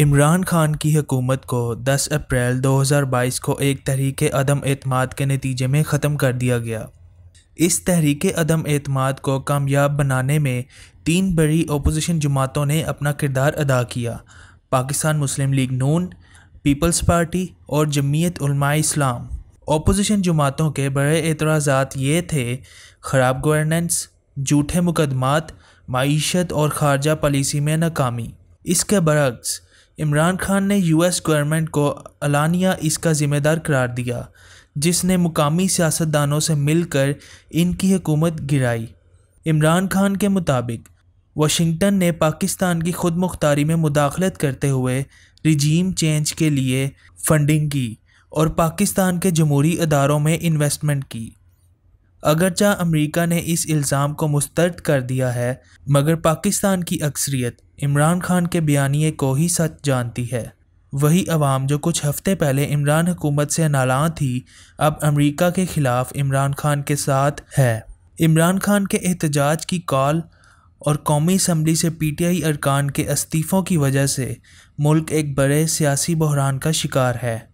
इमरान खान की हुकूमत को 10 अप्रैल 2022 को एक तहरीक अदम एतमाद के नतीजे में ख़त्म कर दिया गया इस तहरीक अदम एतमाद को कामयाब बनाने में तीन बड़ी अपोजिशन जमातों ने अपना किरदार अदा किया पाकिस्तान मुस्लिम लीग नून पीपल्स पार्टी और जमीयत इस्लाम अपोजिशन जमातों के बड़े एतराज़ात ये थे ख़राब गवर्नेंस झूठे मुकदमात मीशत और खारजा पॉलिसी में नाकामी इसके बरक्स इमरान खान ने यूएस गवर्नमेंट को अलानिया इसका ज़िम्मेदार करार दिया जिसने मुकामी सियासतदानों से मिलकर इनकी हुकूमत गिराई इमरान खान के मुताबिक वाशिंगटन ने पाकिस्तान की खुद मुख्तारी में मुदाखलत करते हुए रिजीम चेंज के लिए फंडिंग की और पाकिस्तान के जमहूरी अदारों में इन्वेस्टमेंट की अगरचा अमेरिका ने इस इल्ज़ाम को मुस्तरद कर दिया है मगर पाकिस्तान की अक्सरियत इमरान खान के बयानी को ही सच जानती है वही आवाम जो कुछ हफ्ते पहले इमरान हुकूमत से नाला थी अब अमरीका के ख़िलाफ़ इमरान खान के साथ है इमरान खान के एहतजाज की कॉल और कौमी असम्बली से पी टी आई अरकान के इस्तीफ़ों की वजह से मुल्क एक बड़े सियासी बहरान का शिकार है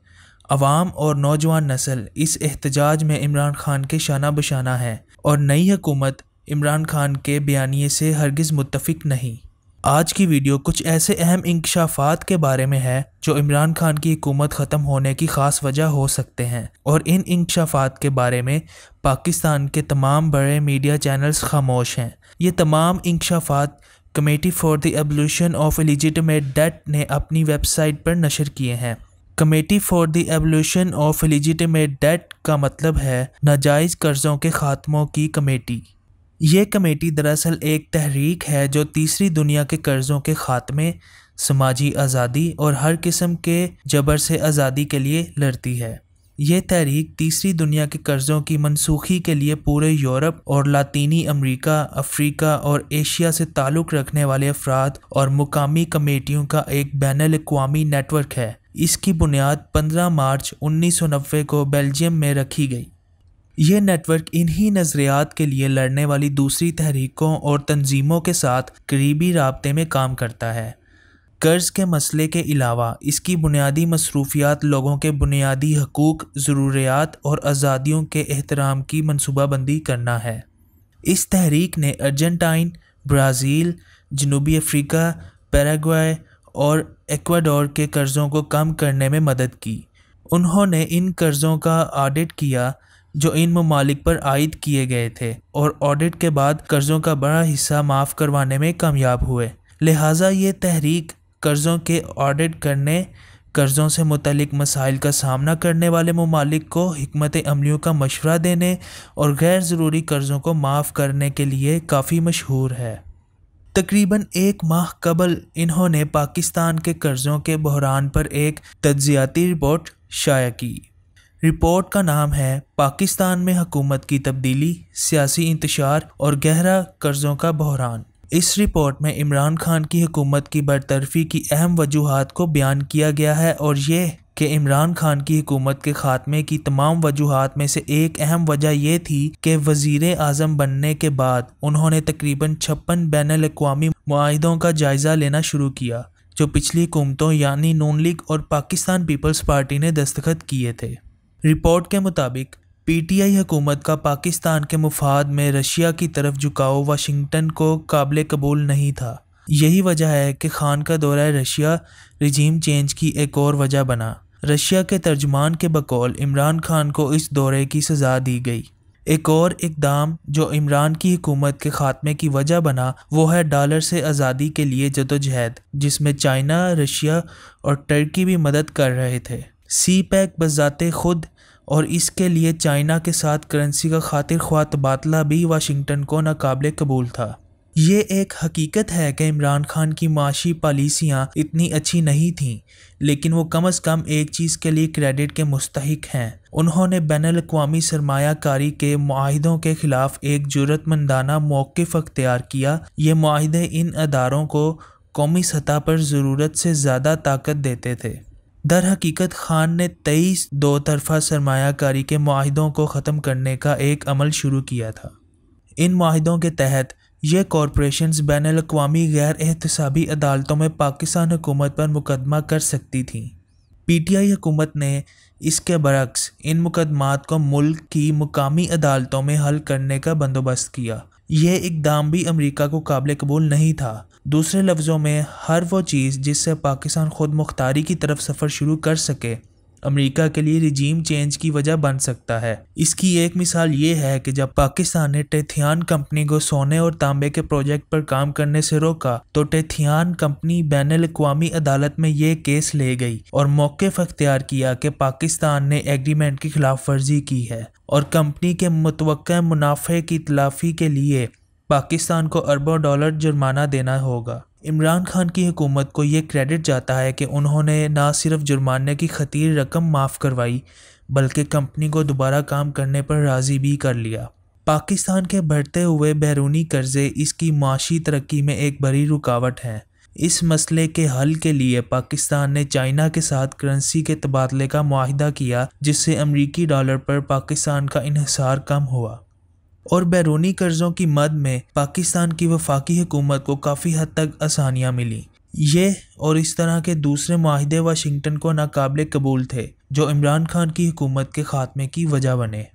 अवाम और नौजवान नस्ल इस एहतजाज में इमरान खान के शाना बशाना है और नई हुकूमत इमरान खान के बयानी से हरगिज़ मुतफिक नहीं आज की वीडियो कुछ ऐसे अहम इंकशाफात के बारे में है जो इमरान खान की हुकूमत ख़त्म होने की ख़ास वजह हो सकते हैं और इन इंकशाफात के बारे में पाकिस्तान के तमाम बड़े मीडिया चैनल्स खामोश हैं ये तमाम इंकशाफात committee for the abolition of illegitimate debt ने अपनी वेबसाइट पर नशर किए हैं committee for the abolition of illegitimate debt का मतलब है नाजायज़ कर्ज़ों के खात्मों की कमेटी ये कमेटी दरअसल एक तहरीक है जो तीसरी दुनिया के कर्ज़ों के खात्मे समाजी आज़ादी और हर किस्म के जबर से आज़ादी के लिए लड़ती है यह तहरीक तीसरी दुनिया के कर्ज़ों की मनसूखी के लिए पूरे यूरोप और लातीनी अमरीका अफ्रीका और एशिया से ताल्लुक़ रखने वाले अफराद और मुकामी कमेटियों का एक बैन अवी नेटवर्क है इसकी बुनियाद 15 मार्च 1990 को बेल्जियम में रखी गई ये नेटवर्क इन्हीं नज़रियात के लिए लड़ने वाली दूसरी तहरीकों और तंजीमों के साथ करीबी रबते में काम करता है कर्ज़ के मसले के अलावा इसकी बुनियादी मसरूफियात लोगों के बुनियादी हकूक़ ज़रूरियात और आज़ादियों के एहतराम की मनसूबाबंदी करना है इस तहरीक ने अर्जेंटाइन ब्राज़ील जनूबी अफ्रीका पैराग्वाय और एक्वाडोर के कर्ज़ों को कम करने में मदद की उन्होंने इन कर्ज़ों का ऑडिट किया जो इन ममालिक पर आयद किए गए थे और ऑडिट के बाद कर्ज़ों का बड़ा हिस्सा माफ़ करवाने में कामयाब हुए लिहाजा ये तहरीक कर्ज़ों के ऑडिट करने कर्ज़ों से मुतलिक मसाइल का सामना करने वाले ममालिक को हमत अमलियों का मशवरा देने और गैर ज़रूरी कर्ज़ों को माफ़ करने के लिए काफ़ी मशहूर है तकरीबन एक माह कबल इन्होंने पाकिस्तान के कर्ज़ों के बहरान पर एक तजियाती रिपोर्ट शाया की रिपोर्ट का नाम है पाकिस्तान में हुकूमत की तब्दीली सियासी इंतशार और गहरा कर्ज़ों का बहरान इस रिपोर्ट में इमरान खान की हुकूमत की बरतरफी की अहम वजूहत को बयान किया गया है और ये कि इमरान खान की हुकूमत के खात्मे की तमाम वजूहत में से एक अहम वजह यह थी कि वजीर आजम बनने के बाद उन्होंने तकरीबन छप्पन बैन अवी माहों का जायज़ा लेना शुरू किया जो पिछली हुकूमतों यानी नून लीग और पाकिस्तान पीपल्स पार्टी ने दस्तखत किए थे रिपोर्ट के मुताबिक पीटीआई हुकूमत का पाकिस्तान के मुफाद में रशिया की तरफ झुकाव वाशिंगटन को काबिल कबूल नहीं था यही वजह है कि खान का दौरा रशिया रिजीम चेंज की एक और वजह बना रशिया के तर्जमान के बकौल इमरान खान को इस दौरे की सज़ा दी गई एक और इकदाम जो इमरान की हुकूमत के खात्मे की वजह बना वो है डॉलर से आज़ादी के लिए जदोजहद जिसमें चाइना रशिया और टर्की भी मदद कर रहे थे सी पैक बजाते खुद और इसके लिए चाइना के साथ करेंसी का खातिर ख्वा तबादला भी वाशिंगटन को नाकबले कबूल था ये एक हकीकत है कि इमरान खान की माशी पॉलिसियाँ इतनी अच्छी नहीं थीं लेकिन वो कम अज़ कम एक चीज़ के लिए क्रेडिट के मुस्तक हैं उन्होंने बैन अवी सरमाकारी के माहों के ख़िलाफ़ एक जरूरतमंदाना मौक़ अख्तियार किया ये माहे इन अदारों को कौमी सतह पर ज़रूरत से ज़्यादा ताकत देते थे दर हकीकत खान ने तेईस दो तरफ़ा सरमाकारी के माहों को ख़त्म करने का एक अमल शुरू किया था इन माहों के तहत ये कॉरपोरेशंस बैन अवी गैर एहतसाबी अदालतों में पाकिस्तान हुकूमत पर मुकदमा कर सकती थीं पी टी आई हुकूमत ने इसके बरक्स इन मुकदमात को मुल्क की मुकामी अदालतों में हल करने का बंदोबस्त किया यह इकदाम भी अमेरिका को काबिल कबूल नहीं था दूसरे लफ्ज़ों में हर वो चीज़ जिससे पाकिस्तान खुद मुख्तारी की तरफ सफ़र शुरू कर सके अमेरिका के लिए रिजीम चेंज की वजह बन सकता है इसकी एक मिसाल ये है कि जब पाकिस्तान ने टेथियान कंपनी को सोने और तांबे के प्रोजेक्ट पर काम करने से रोका तो टेथियान कंपनी बैन अवी अदालत में यह केस ले गई और मौके पर अख्तियार किया कि पाकिस्तान ने एग्रीमेंट की खिलाफ वर्जी की है और कंपनी के मुतव मुनाफे की तलाफी के लिए पाकिस्तान को अरबों डॉलर जुर्माना देना होगा इमरान खान की हुकूमत को यह क्रेडिट जाता है कि उन्होंने ना सिर्फ जुर्माने की खतीर रकम माफ़ करवाई बल्कि कंपनी को दोबारा काम करने पर राज़ी भी कर लिया पाकिस्तान के बढ़ते हुए बैरूनी कर्जे इसकी माशी तरक्की में एक बड़ी रुकावट हैं इस मसले के हल के लिए पाकिस्तान ने चाइना के साथ करेंसी के तबादले का माहदा किया जिससे अमरीकी डॉलर पर पाकिस्तान का इहसार कम हुआ और बैरूनी कर्जों की मद में पाकिस्तान की वफाकी हुकूमत को काफ़ी हद तक आसानियाँ मिली ये और इस तरह के दूसरे माहदे वाशिंगटन को नाकबले कबूल थे जो इमरान खान की हुकूमत के खात्मे की वजह बने